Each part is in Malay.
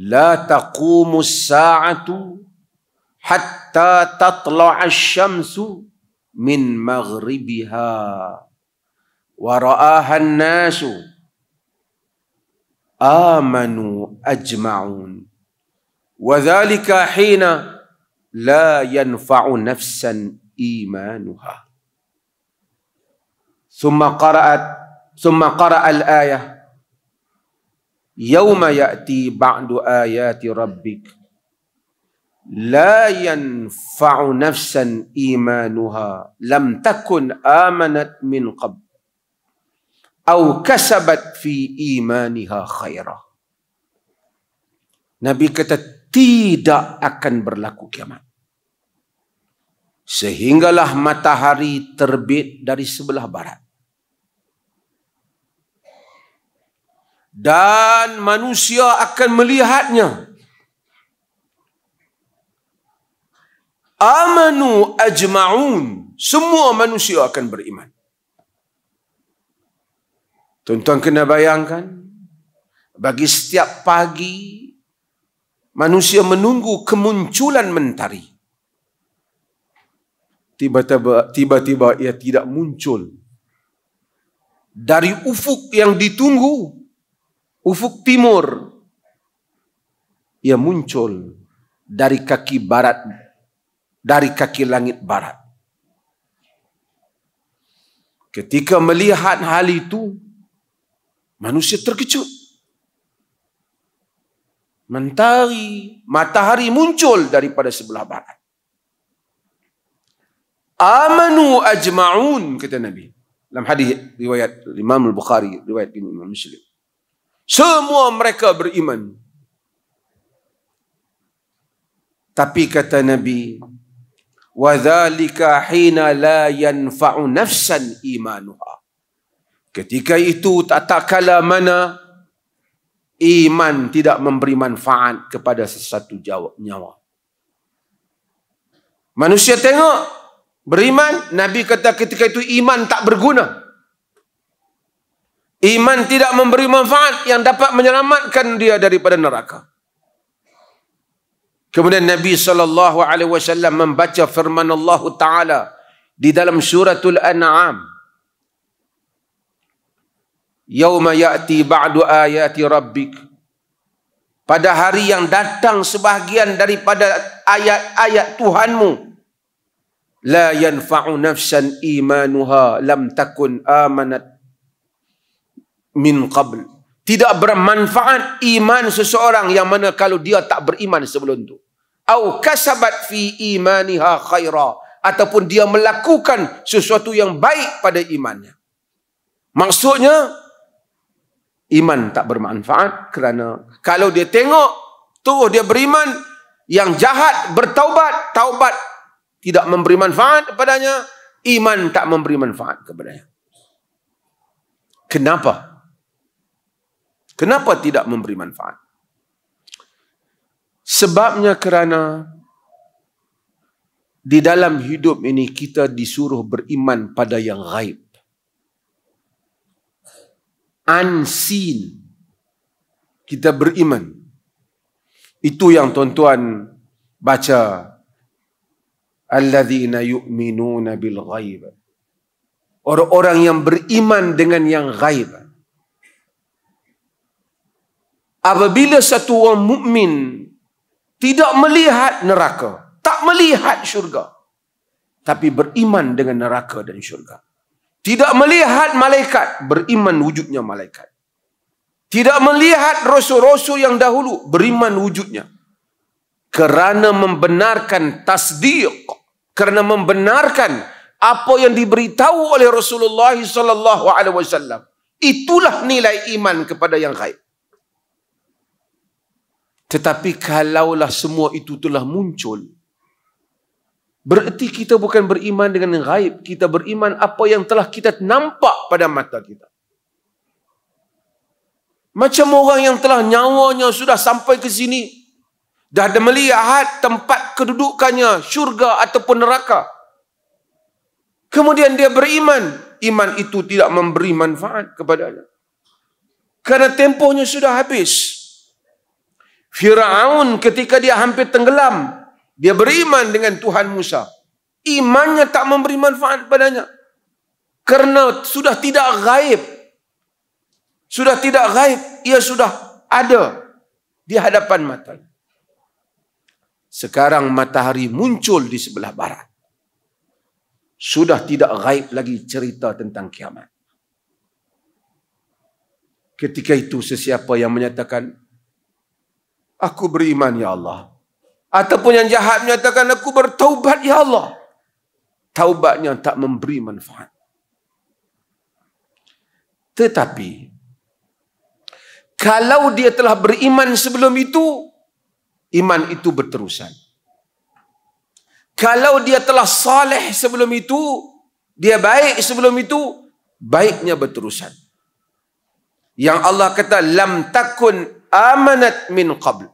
لا تقوم الساعة حتى تطلع الشمس من مغربها ورآها الناس آمنوا أجمعون وذلك حين لا ينفع نفسا إيمانها ثم قرأت ثم قرأ الآية yauma ya'ti ba'du ayati rabbik la yanfa'u nafsan imanuha lam takun amanat min qab, aw kasabat fi imaniha khaira nabi kata tidak akan berlaku kiamat sehinggalah matahari terbit dari sebelah barat dan manusia akan melihatnya. Amanu ajma'un. Semua manusia akan beriman. Tuan-tuan kena bayangkan, bagi setiap pagi, manusia menunggu kemunculan mentari. Tiba-tiba, tiba-tiba ia tidak muncul. Dari ufuk yang ditunggu, ufuk timur ia muncul dari kaki barat dari kaki langit barat ketika melihat hal itu manusia terkejut mentari matahari muncul daripada sebelah barat amanu ajma'un kata nabi dalam hadis riwayat Imam Al-Bukhari riwayat Imam Muslim semua mereka beriman. Tapi kata Nabi, وَذَلِكَ حِنَ لَا يَنْفَعُ نَفْسًا إِمَانُهَا Ketika itu tak tak kala mana iman tidak memberi manfaat kepada sesuatu jawab nyawa. Manusia tengok beriman, Nabi kata ketika itu iman tak berguna. Iman tidak memberi manfaat yang dapat menyelamatkan dia daripada neraka. Kemudian Nabi sallallahu alaihi wasallam membaca firman Allah taala di dalam suratul An'am. Yauma ya'ti ba'du ayati rabbik. Pada hari yang datang sebahagian daripada ayat-ayat Tuhanmu. La yanfa'u nafsan imanuha lam takun amanat min qabl. Tidak bermanfaat iman seseorang yang mana kalau dia tak beriman sebelum itu. Au kasabat fi imaniha khaira. Ataupun dia melakukan sesuatu yang baik pada imannya. Maksudnya, iman tak bermanfaat kerana kalau dia tengok, tu dia beriman, yang jahat bertaubat, taubat tidak memberi manfaat kepadanya, iman tak memberi manfaat kepadanya. Kenapa? Kenapa? Kenapa tidak memberi manfaat? Sebabnya kerana di dalam hidup ini kita disuruh beriman pada yang gaib. Unseen. Kita beriman. Itu yang tuan-tuan baca. Alladzina yu'minuna bil ghaib. Orang-orang yang beriman dengan yang ghaib apabila satu orang mukmin tidak melihat neraka, tak melihat syurga, tapi beriman dengan neraka dan syurga. Tidak melihat malaikat, beriman wujudnya malaikat. Tidak melihat rasul-rasul yang dahulu, beriman wujudnya. Kerana membenarkan tasdiq, kerana membenarkan apa yang diberitahu oleh Rasulullah SAW. Itulah nilai iman kepada yang gaib. Tetapi kalaulah semua itu telah muncul, bererti kita bukan beriman dengan yang gaib. Kita beriman apa yang telah kita nampak pada mata kita. Macam orang yang telah nyawanya sudah sampai ke sini, dah ada melihat tempat kedudukannya, syurga ataupun neraka. Kemudian dia beriman, iman itu tidak memberi manfaat kepada dia, Kerana tempohnya sudah Habis. Firaun ketika dia hampir tenggelam, dia beriman dengan Tuhan Musa. Imannya tak memberi manfaat padanya. Karena sudah tidak gaib. Sudah tidak gaib, ia sudah ada di hadapan mata. Sekarang matahari muncul di sebelah barat. Sudah tidak gaib lagi cerita tentang kiamat. Ketika itu sesiapa yang menyatakan aku beriman ya Allah. Ataupun yang jahat menyatakan aku bertaubat ya Allah. Taubatnya tak memberi manfaat. Tetapi kalau dia telah beriman sebelum itu, iman itu berterusan. Kalau dia telah saleh sebelum itu, dia baik sebelum itu, baiknya berterusan. Yang Allah kata lam takun amanat min qabl.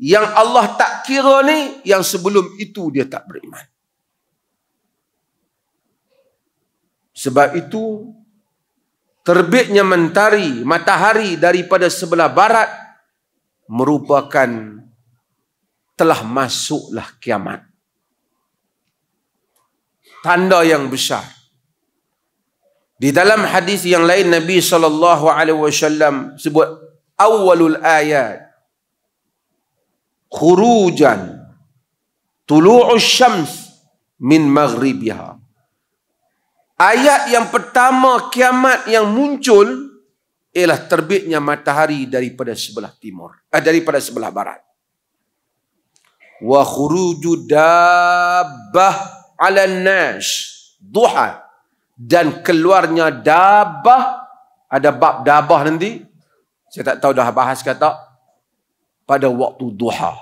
Yang Allah tak kira ni, yang sebelum itu dia tak beriman. Sebab itu, terbitnya mentari, matahari daripada sebelah barat, merupakan telah masuklah kiamat. Tanda yang besar. Di dalam hadis yang lain Nabi saw. sebut awalul ayat khurujan tulu'us syams min maghribiha ayat yang pertama kiamat yang muncul ialah terbitnya matahari daripada sebelah timur eh, daripada sebelah barat wa khuruju dabbah ala nas duha dan keluarnya dabbah ada bab dabbah nanti saya tak tahu dah bahas ke tak. Pada waktu duha.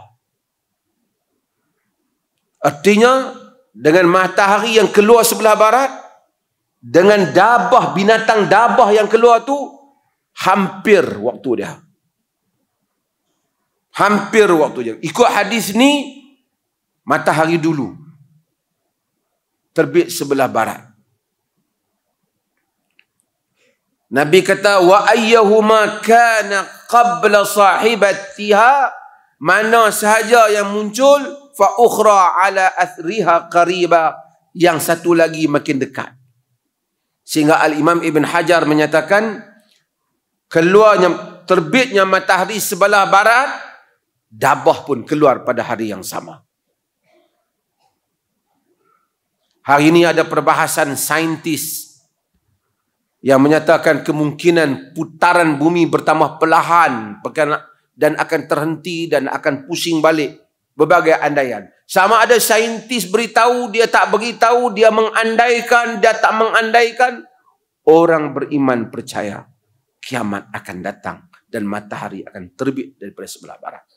Artinya, dengan matahari yang keluar sebelah barat, dengan dabah, binatang dabah yang keluar tu hampir waktu dia. Hampir waktu dia. Ikut hadis ni, matahari dulu. Terbit sebelah barat. Nabi kata wa ayyuhuma kana qabla sahibatiha mana sahaja yang muncul fa ukhra ala athriha qariba yang satu lagi makin dekat. Sehingga Al Imam Ibn Hajar menyatakan keluarnya terbitnya matahari sebelah barat dabah pun keluar pada hari yang sama. Hari ini ada perbahasan saintis yang menyatakan kemungkinan putaran bumi bertambah pelahan dan akan terhenti dan akan pusing balik berbagai andaian sama ada saintis beritahu dia tak beritahu dia mengandaikan dia tak mengandaikan orang beriman percaya kiamat akan datang dan matahari akan terbit daripada sebelah barat